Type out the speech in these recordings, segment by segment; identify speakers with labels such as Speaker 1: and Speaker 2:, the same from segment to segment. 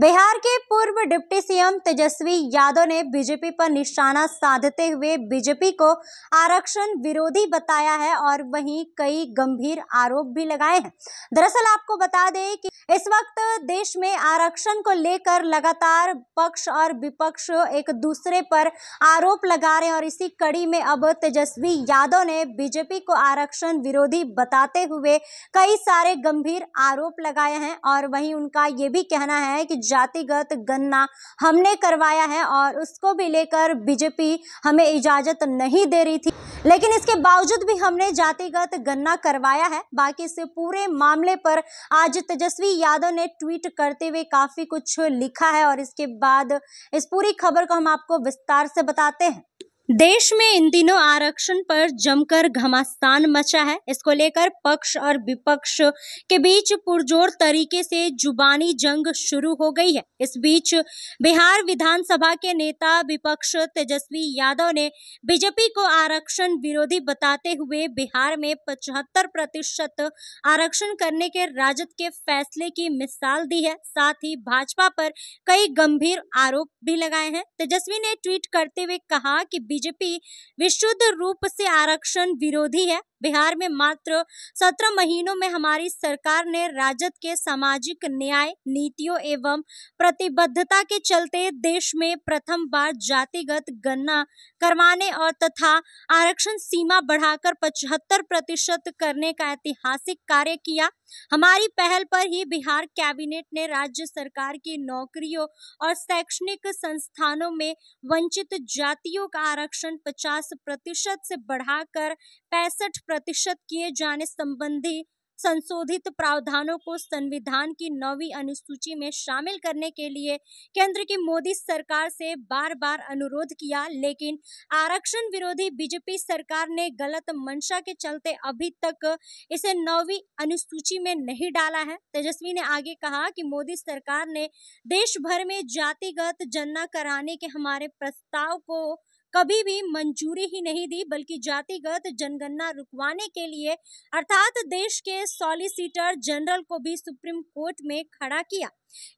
Speaker 1: बिहार के पूर्व deputy CM तेजस्वी यादव ने बीजेपी पर निशाना साधते हुए बीजेपी को आरक्षण विरोधी बताया है और वहीं कई गंभीर आरोप भी लगाए हैं दरअसल आपको बता दें कि इस वक्त देश में आरक्षण को लेकर लगातार पक्ष और विपक्ष एक दूसरे पर आरोप लगा रहे हैं और इसी कड़ी में अब तेजस्वी यादव ने बीजेपी को आरक्षण विरोधी बताते हुए कई सारे गंभीर आरोप लगाए हैं और वहीं उनका ये भी कहना है कि जातिगत गन्ना हमने करवाया है और उसको भी लेकर बीजेपी हमें इजाज़त नहीं दे रही थी लेकिन इसके बावजूद भी हमने जातिगत गन्ना करवाया है बाकी इस पूरे मामले पर आज तेजस्वी यादव ने ट्वीट करते हुए काफ़ी कुछ लिखा है और इसके बाद इस पूरी खबर को हम आपको विस्तार से बताते हैं देश में इन दिनों आरक्षण पर जमकर घमासान मचा है इसको लेकर पक्ष और विपक्ष के बीच पुरजोर तरीके से जुबानी जंग शुरू हो गई है इस बीच बिहार विधानसभा के नेता विपक्ष तेजस्वी यादव ने बीजेपी को आरक्षण विरोधी बताते हुए बिहार में 75 प्रतिशत आरक्षण करने के राजद के फैसले की मिसाल दी है साथ ही भाजपा पर कई गंभीर आरोप भी लगाए हैं तेजस्वी ने ट्वीट करते हुए कहा कि बीजेपी विशुद्ध रूप से आरक्षण विरोधी है बिहार में मात्र सत्रह महीनों में हमारी सरकार ने राजद के सामाजिक न्याय नीतियों एवं प्रतिबद्धता के चलते देश में प्रथम बार जातिगत गणना करवाने और तथा आरक्षण सीमा बढ़ाकर पचहत्तर प्रतिशत करने का ऐतिहासिक कार्य किया हमारी पहल पर ही बिहार कैबिनेट ने राज्य सरकार की नौकरियों और शैक्षणिक संस्थानों में वंचित जातियों का आरक्षण 50 प्रतिशत से बढ़ाकर पैंसठ प्रतिशत किए जाने संबंधी संशोधित प्रावधानों को संविधान की नौवीं अनुसूची में शामिल करने के लिए केंद्र की मोदी सरकार से बार बार अनुरोध किया लेकिन आरक्षण विरोधी बीजेपी सरकार ने गलत मंशा के चलते अभी तक इसे नौवीं अनुसूची में नहीं डाला है तेजस्वी ने आगे कहा कि मोदी सरकार ने देश भर में जातिगत जनना कराने के हमारे प्रस्ताव को कभी भी मंजूरी ही नहीं दी बल्कि जातिगत जनगणना रुकवाने के लिए अर्थात देश के सॉलिसिटर जनरल को भी सुप्रीम कोर्ट में खड़ा किया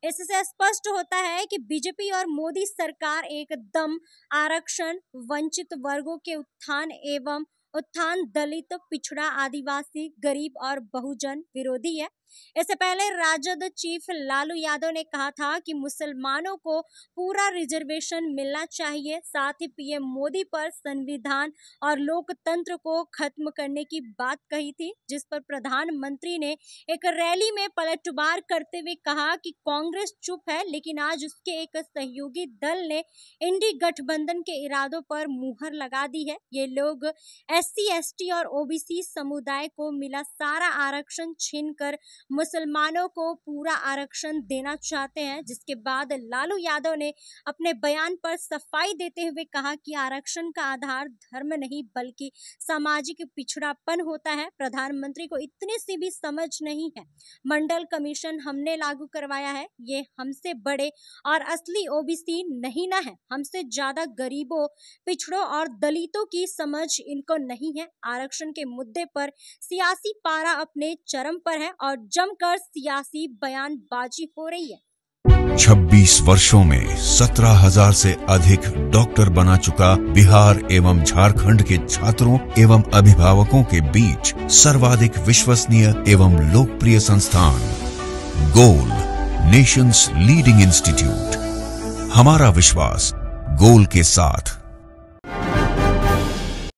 Speaker 1: इससे स्पष्ट होता है कि बीजेपी और मोदी सरकार एकदम आरक्षण वंचित वर्गों के उत्थान एवं उत्थान दलित पिछड़ा आदिवासी गरीब और बहुजन विरोधी है इससे पहले राजद चीफ लालू यादव ने कहा था कि मुसलमानों को पूरा रिजर्वेशन मिलना चाहिए साथ ही पीएम मोदी पर संविधान और लोकतंत्र को खत्म करने की बात कही थी जिस पर प्रधानमंत्री ने एक रैली में पलटवार करते हुए कहा कि कांग्रेस चुप है लेकिन आज उसके एक सहयोगी दल ने इंडी गठबंधन के इरादों पर मुहर लगा दी है ये लोग एस सी और ओबीसी समुदाय को मिला सारा आरक्षण छीन कर मुसलमानों को पूरा आरक्षण देना चाहते हैं जिसके बाद लालू यादव ने अपने बयान पर सफाई देते हुए कहा कि आरक्षण का आधार धर्म नहीं बल्कि सामाजिक पिछड़ापन होता है प्रधानमंत्री को इतनी सी भी समझ नहीं है मंडल कमीशन हमने लागू करवाया है ये हमसे बड़े और असली ओबीसी नहीं ना है हमसे ज्यादा गरीबों पिछड़ों और दलितों की समझ इनको नहीं है आरक्षण के मुद्दे पर सियासी पारा अपने चरम पर है और जमकर सियासी बयानबाजी हो रही है 26 वर्षों में 17,000 से अधिक डॉक्टर बना चुका बिहार एवं झारखंड के छात्रों एवं अभिभावकों के बीच सर्वाधिक विश्वसनीय एवं लोकप्रिय संस्थान गोल नेशंस लीडिंग इंस्टीट्यूट हमारा विश्वास गोल के साथ